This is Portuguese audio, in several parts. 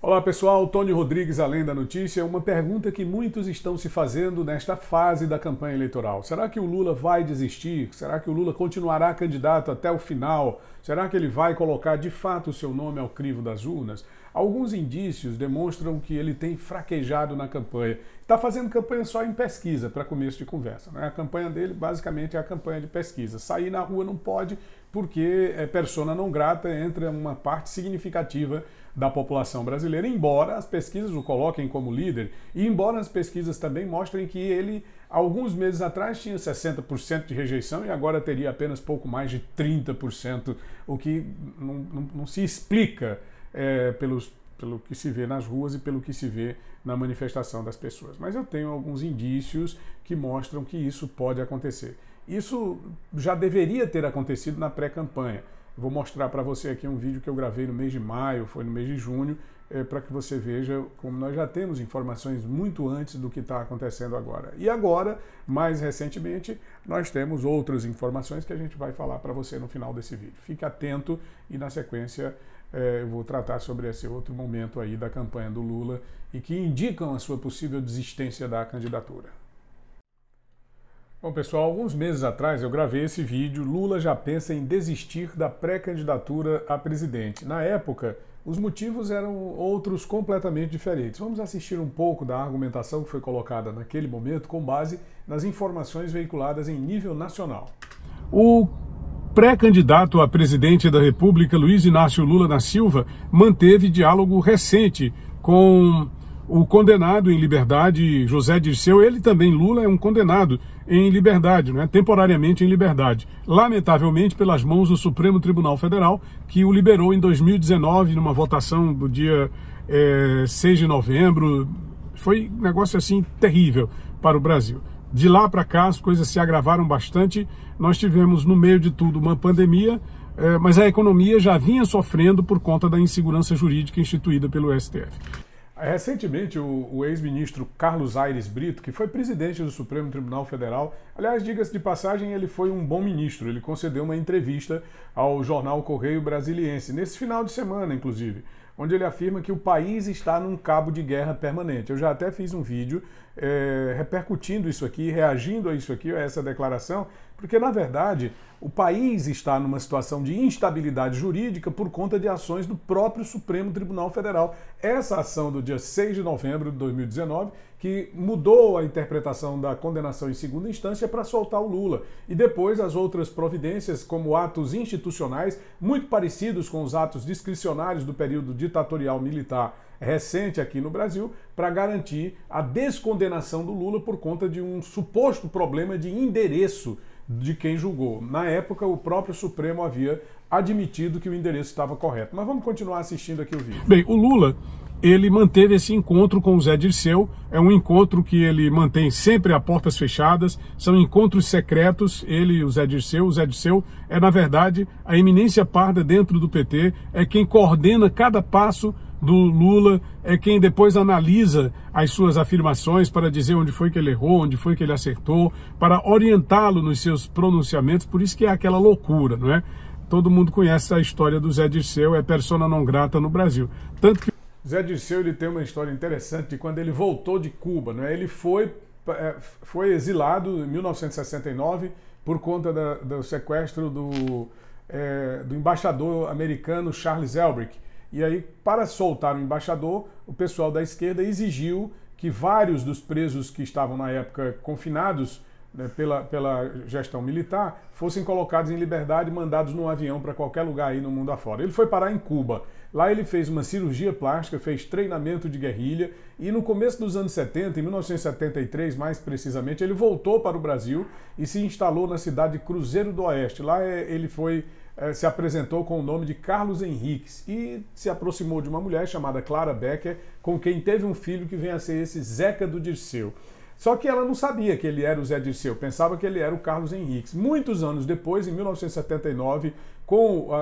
Olá pessoal, Tony Rodrigues, Além da Notícia. Uma pergunta que muitos estão se fazendo nesta fase da campanha eleitoral: será que o Lula vai desistir? Será que o Lula continuará candidato até o final? Será que ele vai colocar de fato o seu nome ao crivo das urnas? Alguns indícios demonstram que ele tem fraquejado na campanha. Está fazendo campanha só em pesquisa, para começo de conversa. Né? A campanha dele, basicamente, é a campanha de pesquisa. Sair na rua não pode, porque é persona não grata entre uma parte significativa da população brasileira, embora as pesquisas o coloquem como líder e embora as pesquisas também mostrem que ele, alguns meses atrás, tinha 60% de rejeição e agora teria apenas pouco mais de 30%, o que não, não, não se explica é, pelos, pelo que se vê nas ruas e pelo que se vê na manifestação das pessoas. Mas eu tenho alguns indícios que mostram que isso pode acontecer. Isso já deveria ter acontecido na pré-campanha. Vou mostrar para você aqui um vídeo que eu gravei no mês de maio, foi no mês de junho, é, para que você veja como nós já temos informações muito antes do que está acontecendo agora. E agora, mais recentemente, nós temos outras informações que a gente vai falar para você no final desse vídeo. Fique atento e na sequência é, eu vou tratar sobre esse outro momento aí da campanha do Lula e que indicam a sua possível desistência da candidatura. Bom, pessoal, alguns meses atrás eu gravei esse vídeo. Lula já pensa em desistir da pré-candidatura a presidente. Na época, os motivos eram outros completamente diferentes. Vamos assistir um pouco da argumentação que foi colocada naquele momento com base nas informações veiculadas em nível nacional. O pré-candidato a presidente da República, Luiz Inácio Lula da Silva, manteve diálogo recente com o condenado em liberdade, José Dirceu, ele também, Lula, é um condenado em liberdade, né? temporariamente em liberdade. Lamentavelmente, pelas mãos do Supremo Tribunal Federal, que o liberou em 2019, numa votação do dia é, eh, 6 de novembro. Foi um negócio assim terrível para o Brasil. De lá para cá as coisas se agravaram bastante. Nós tivemos no meio de tudo uma pandemia, eh, mas a economia já vinha sofrendo por conta da insegurança jurídica instituída pelo STF. Recentemente, o, ex-ministro Carlos Aires Brito, que foi presidente do Supremo Tribunal Federal, aliás, diga-se de passagem, ele foi um bom ministro. Ele concedeu uma entrevista ao jornal Correio Brasiliense, nesse final de semana, inclusive onde ele afirma que o país está num cabo de guerra permanente. Eu já até fiz um vídeo é, repercutindo isso aqui, reagindo a isso aqui, a essa declaração, porque, na verdade, o país está numa situação de instabilidade jurídica por conta de ações do próprio Supremo Tribunal Federal. Essa ação do dia 6 de novembro de 2019 que mudou a interpretação da condenação em segunda instância para soltar o Lula. E depois as outras providências, como atos institucionais, muito parecidos com os atos discricionários do período ditatorial militar recente aqui no Brasil, para garantir a descondenação do Lula por conta de um suposto problema de endereço de quem julgou. Na época, o próprio Supremo havia admitido que o endereço estava correto. Mas vamos continuar assistindo aqui o vídeo. Bem, o Lula ele manteve esse encontro com o Zé Dirceu. É um encontro que ele mantém sempre a portas fechadas, são encontros secretos, ele e o Zé Dirceu. O Zé Dirceu é, na verdade, a eminência parda dentro do PT, é quem coordena cada passo do Lula, é quem depois analisa as suas afirmações para dizer onde foi que ele errou, onde foi que ele acertou, para orientá-lo nos seus pronunciamentos, por isso que é aquela loucura, não é? Todo mundo conhece a história do Zé Dirceu, é persona não grata no Brasil. Tanto que Zé Dirceu ele tem uma história interessante de quando ele voltou de Cuba, né? Ele foi é, foi exilado em 1969 por conta da, do sequestro do, é, do embaixador americano Charles Elbrick. E aí, para soltar o embaixador, o pessoal da esquerda exigiu que vários dos presos que estavam na época confinados né, pela, pela gestão militar, fossem colocados em liberdade e mandados num avião para qualquer lugar aí no mundo afora. Ele foi parar em Cuba. Lá ele fez uma cirurgia plástica, fez treinamento de guerrilha e no começo dos anos 70, em 1973 mais precisamente, ele voltou para o Brasil e se instalou na cidade de Cruzeiro do Oeste. Lá eh, ele foi eh, se apresentou com o nome de Carlos Henriques e se aproximou de uma mulher chamada Clara Becker, com quem teve um filho que vem a ser esse Zeca do Dirceu. Só que ela não sabia que ele era o Zé Dirceu, pensava que ele era o Carlos Henriques. Muitos anos depois, em 1979, com a,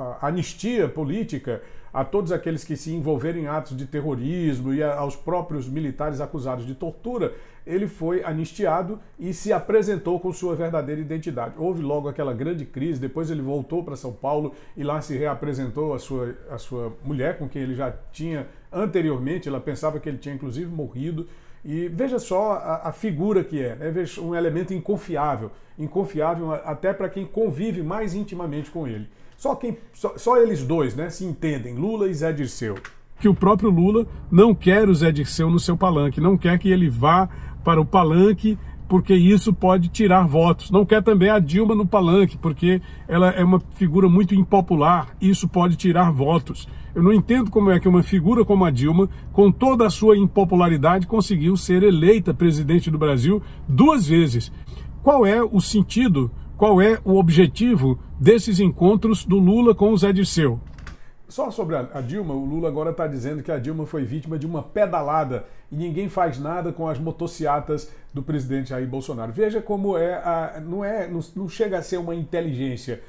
a, a anistia política a todos aqueles que se envolveram em atos de terrorismo e a, aos próprios militares acusados de tortura, ele foi anistiado e se apresentou com sua verdadeira identidade. Houve logo aquela grande crise, depois ele voltou para São Paulo e lá se reapresentou a sua, a sua mulher, com quem ele já tinha anteriormente, ela pensava que ele tinha inclusive morrido. E veja só a, a figura que é, né? um elemento inconfiável, inconfiável até para quem convive mais intimamente com ele. Só, quem, só, só eles dois né, se entendem, Lula e Zé Dirceu que o próprio Lula não quer o Zé Dirceu no seu palanque, não quer que ele vá para o palanque porque isso pode tirar votos. Não quer também a Dilma no palanque, porque ela é uma figura muito impopular, isso pode tirar votos. Eu não entendo como é que uma figura como a Dilma, com toda a sua impopularidade, conseguiu ser eleita presidente do Brasil duas vezes. Qual é o sentido, qual é o objetivo desses encontros do Lula com o Zé Dirceu? Só sobre a, Dilma, o Lula agora está dizendo que a Dilma foi vítima de uma pedalada e ninguém faz nada com as motociatas do presidente Jair Bolsonaro. Veja como é, a, não é, não, não chega a ser uma inteligência,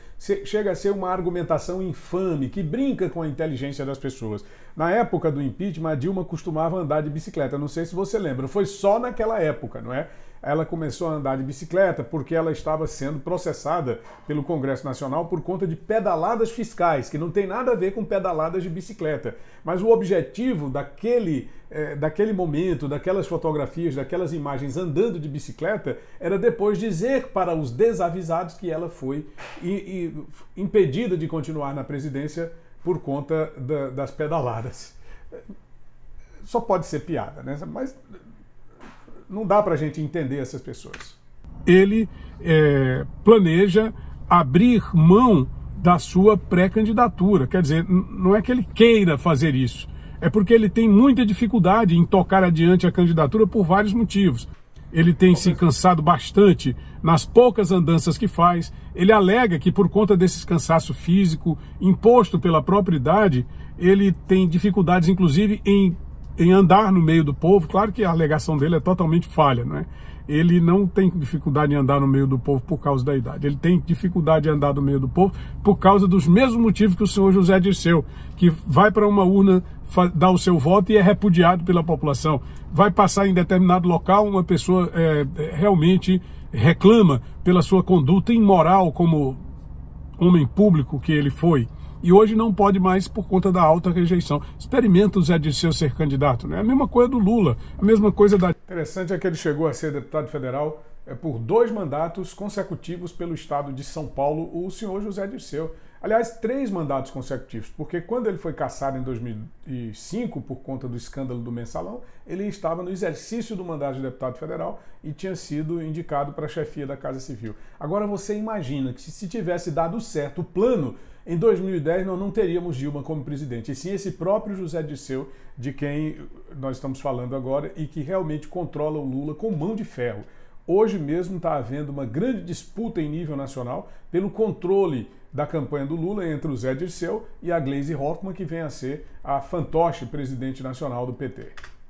chega a ser uma argumentação infame que brinca com a inteligência das pessoas. Na época do impeachment, a Dilma costumava andar de bicicleta. Não sei se você lembra, foi só naquela época, não é? ela começou a andar de bicicleta porque ela estava sendo processada pelo Congresso Nacional por conta de pedaladas fiscais, que não tem nada a ver com pedaladas de bicicleta. Mas o objetivo daquele, é, daquele momento, daquelas fotografias, daquelas imagens andando de bicicleta, era depois dizer para os desavisados que ela foi e, e impedida de continuar na presidência por conta da, das pedaladas. Só pode ser piada, né? Mas não dá para a gente entender essas pessoas. Ele é, planeja abrir mão da sua pré-candidatura. Quer dizer, não é que ele queira fazer isso, é porque ele tem muita dificuldade em tocar adiante a candidatura por vários motivos. Ele tem se cansado bastante nas poucas andanças que faz. Ele alega que, por conta desse cansaço físico imposto pela própria idade, ele tem dificuldades, inclusive, em em andar no meio do povo, claro que a alegação dele é totalmente falha, é? Ele não tem dificuldade em andar no meio do povo por causa da idade. Ele tem dificuldade em andar no meio do povo por causa dos mesmos motivos que o senhor José Dirceu, que vai para uma urna dar o seu voto e é repudiado pela população. Vai passar em determinado local, uma pessoa é, é realmente reclama pela sua conduta imoral como homem público que ele foi e hoje não pode mais por conta da alta rejeição. Experimenta o Zé Dirceu ser candidato, né? A mesma coisa do Lula, a mesma coisa da... Interessante é que ele chegou a ser deputado federal é, por dois mandatos consecutivos pelo estado de São Paulo, o senhor José Dirceu. Aliás, três mandatos consecutivos, porque quando ele foi cassado em 2005 por conta do escândalo do mensalão, ele estava no exercício do mandato de deputado federal e tinha sido indicado para a chefia da Casa Civil. Agora você imagina que se tivesse dado certo o plano, em 2010 nós não teríamos Dilma como presidente, e sim esse próprio José Disseu, de quem nós estamos falando agora e que realmente controla o Lula com mão de ferro. Hoje mesmo está havendo uma grande disputa em nível nacional pelo controle da campanha do Lula entre o Zé Dirceu e a Gleisi Hoffmann, que vem a ser a fantoche presidente nacional do PT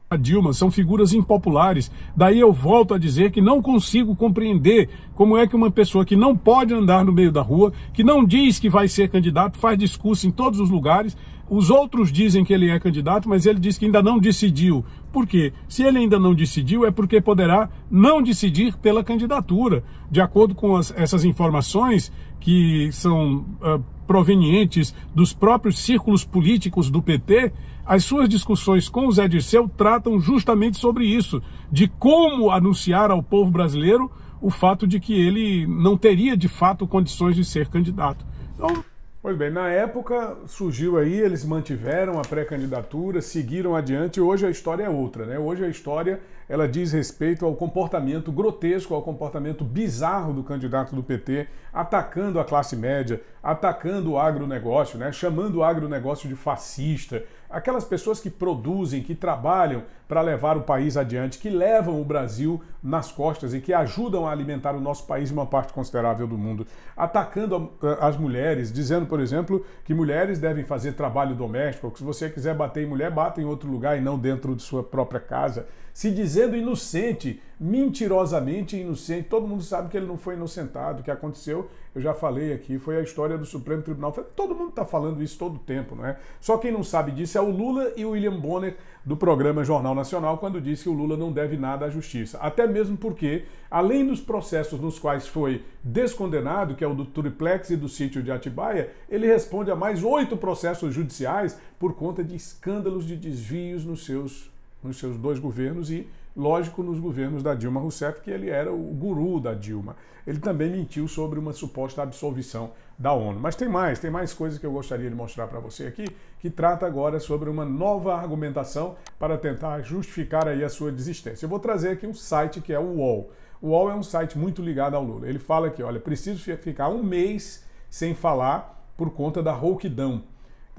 a Dilma são figuras impopulares. Daí eu volto a dizer que não consigo compreender como é que uma pessoa que não pode andar no meio da rua, que não diz que vai ser candidato, faz discurso em todos os lugares, os outros dizem que ele é candidato, mas ele diz que ainda não decidiu. Por quê? Se ele ainda não decidiu, é porque poderá não decidir pela candidatura. De acordo com as, essas informações que são uh, provenientes dos próprios círculos políticos do PT, as suas discussões com o Zé Dirceu tratam justamente sobre isso, de como anunciar ao povo brasileiro o fato de que ele não teria de fato condições de ser candidato. Então, Pois bem, na época surgiu aí, eles mantiveram a pré-candidatura, seguiram adiante. Hoje a história é outra, né? Hoje a história ela diz respeito ao comportamento grotesco, ao comportamento bizarro do candidato do PT, atacando a classe média, atacando o agronegócio, né? chamando o agronegócio de fascista, aquelas pessoas que produzem, que trabalham para levar o país adiante, que levam o Brasil nas costas e que ajudam a alimentar o nosso país e uma parte considerável do mundo, atacando eh, as mulheres, dizendo, por exemplo, que mulheres devem fazer trabalho doméstico, que se você quiser bater em mulher, bata em outro lugar e não dentro de sua própria casa, se dizendo inocente mentirosamente inocente. Todo mundo sabe que ele não foi inocentado. O que aconteceu, eu já falei aqui, foi a história do Supremo Tribunal Todo mundo está falando isso todo o tempo, não é? Só quem não sabe disso é o Lula e o William Bonner do programa Jornal Nacional, quando disse que o Lula não deve nada à justiça. Até mesmo porque, além dos processos nos quais foi descondenado, que é o do Triplex e do sítio de Atibaia, ele responde a mais oito processos judiciais por conta de escândalos de desvios nos seus, nos seus dois governos e lógico, nos governos da Dilma Rousseff, que ele era o guru da Dilma. Ele também mentiu sobre uma suposta absolvição da ONU. Mas tem mais, tem mais coisas que eu gostaria de mostrar para você aqui, que trata agora sobre uma nova argumentação para tentar justificar aí a sua desistência. Eu vou trazer aqui um site que é o UOL. O UOL é um site muito ligado ao Lula. Ele fala aqui, olha, preciso ficar um mês sem falar por conta da rouquidão.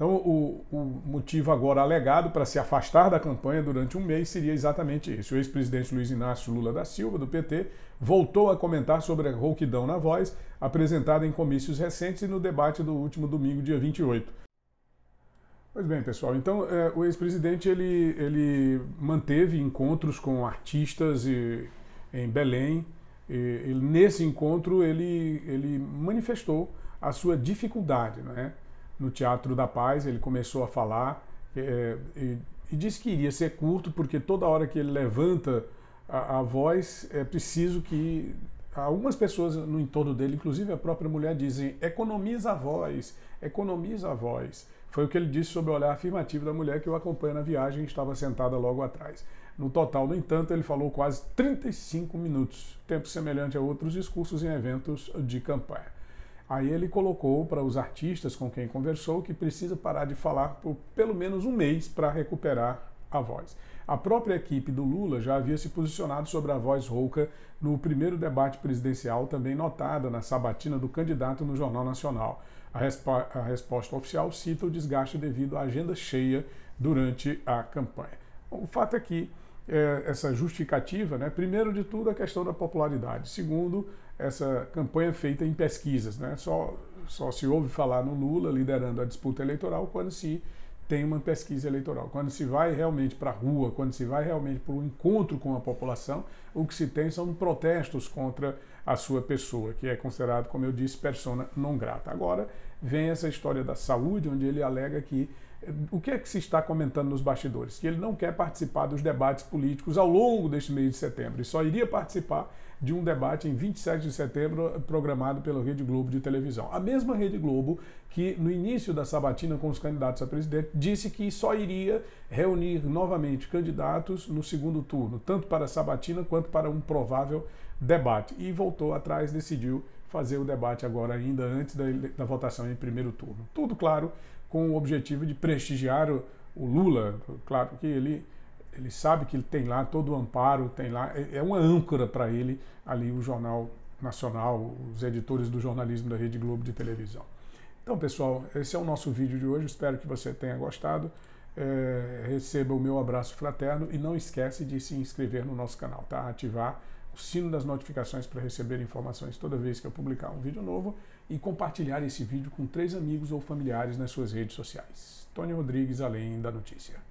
Então, o, o motivo agora alegado para se afastar da campanha durante um mês seria exatamente esse. O ex-presidente Luiz Inácio Lula da Silva, do PT, voltou a comentar sobre a rouquidão na voz, apresentada em comícios recentes e no debate do último domingo, dia 28. Pois bem, pessoal, então é, o ex-presidente ele, ele manteve encontros com artistas e, em Belém. E, e nesse encontro ele, ele manifestou a sua dificuldade né, no Teatro da Paz, ele começou a falar é, é, e, e disse que iria ser curto, porque toda hora que ele levanta a, a, voz, é preciso que algumas pessoas no entorno dele, inclusive a própria mulher, dizem economiza a voz, economiza a voz. Foi o que ele disse sobre o olhar afirmativo da mulher que eu acompanho na viagem e estava sentada logo atrás. No total, no entanto, ele falou quase 35 minutos, tempo semelhante a outros discursos em eventos de campanha. Aí ele colocou para os artistas com quem conversou que precisa parar de falar por pelo menos um mês para recuperar a voz. A própria equipe do Lula já havia se posicionado sobre a voz rouca no primeiro debate presidencial, também notada na sabatina do candidato no Jornal Nacional. A, respo a resposta oficial cita o desgaste devido à agenda cheia durante a campanha. O fato é que é, essa justificativa, né, primeiro de tudo, a questão da popularidade, segundo, essa campanha feita em pesquisas. Né? Só, só se ouve falar no Lula liderando a disputa eleitoral quando se tem uma pesquisa eleitoral. Quando se vai realmente para a rua, quando se vai realmente para um encontro com a população, o que se tem são protestos contra a sua pessoa, que é considerado, como eu disse, persona não grata. Agora vem essa história da saúde, onde ele alega que eh, o que é que se está comentando nos bastidores? Que ele não quer participar dos debates políticos ao longo deste mês de setembro e só iria participar de um debate em 27 de setembro programado pela Rede Globo de televisão. A mesma Rede Globo que no início da sabatina com os candidatos a presidente disse que só iria reunir novamente candidatos no segundo turno, tanto para a sabatina quanto para um provável debate. E voltou atrás, decidiu fazer o debate agora ainda antes da, da votação em primeiro turno. Tudo claro com o objetivo de prestigiar o, o Lula, claro que ele ele sabe que ele tem lá todo o amparo, tem lá, é, é uma âncora para ele ali o Jornal Nacional, os editores do jornalismo da Rede Globo de televisão. Então, pessoal, esse é o nosso vídeo de hoje, espero que você tenha gostado. É, receba o meu abraço fraterno e não esquece de se inscrever no nosso canal, tá? Ativar o sino das notificações para receber informações toda vez que eu publicar um vídeo novo e compartilhar esse vídeo com três amigos ou familiares nas suas redes sociais. Tony Rodrigues, além da notícia.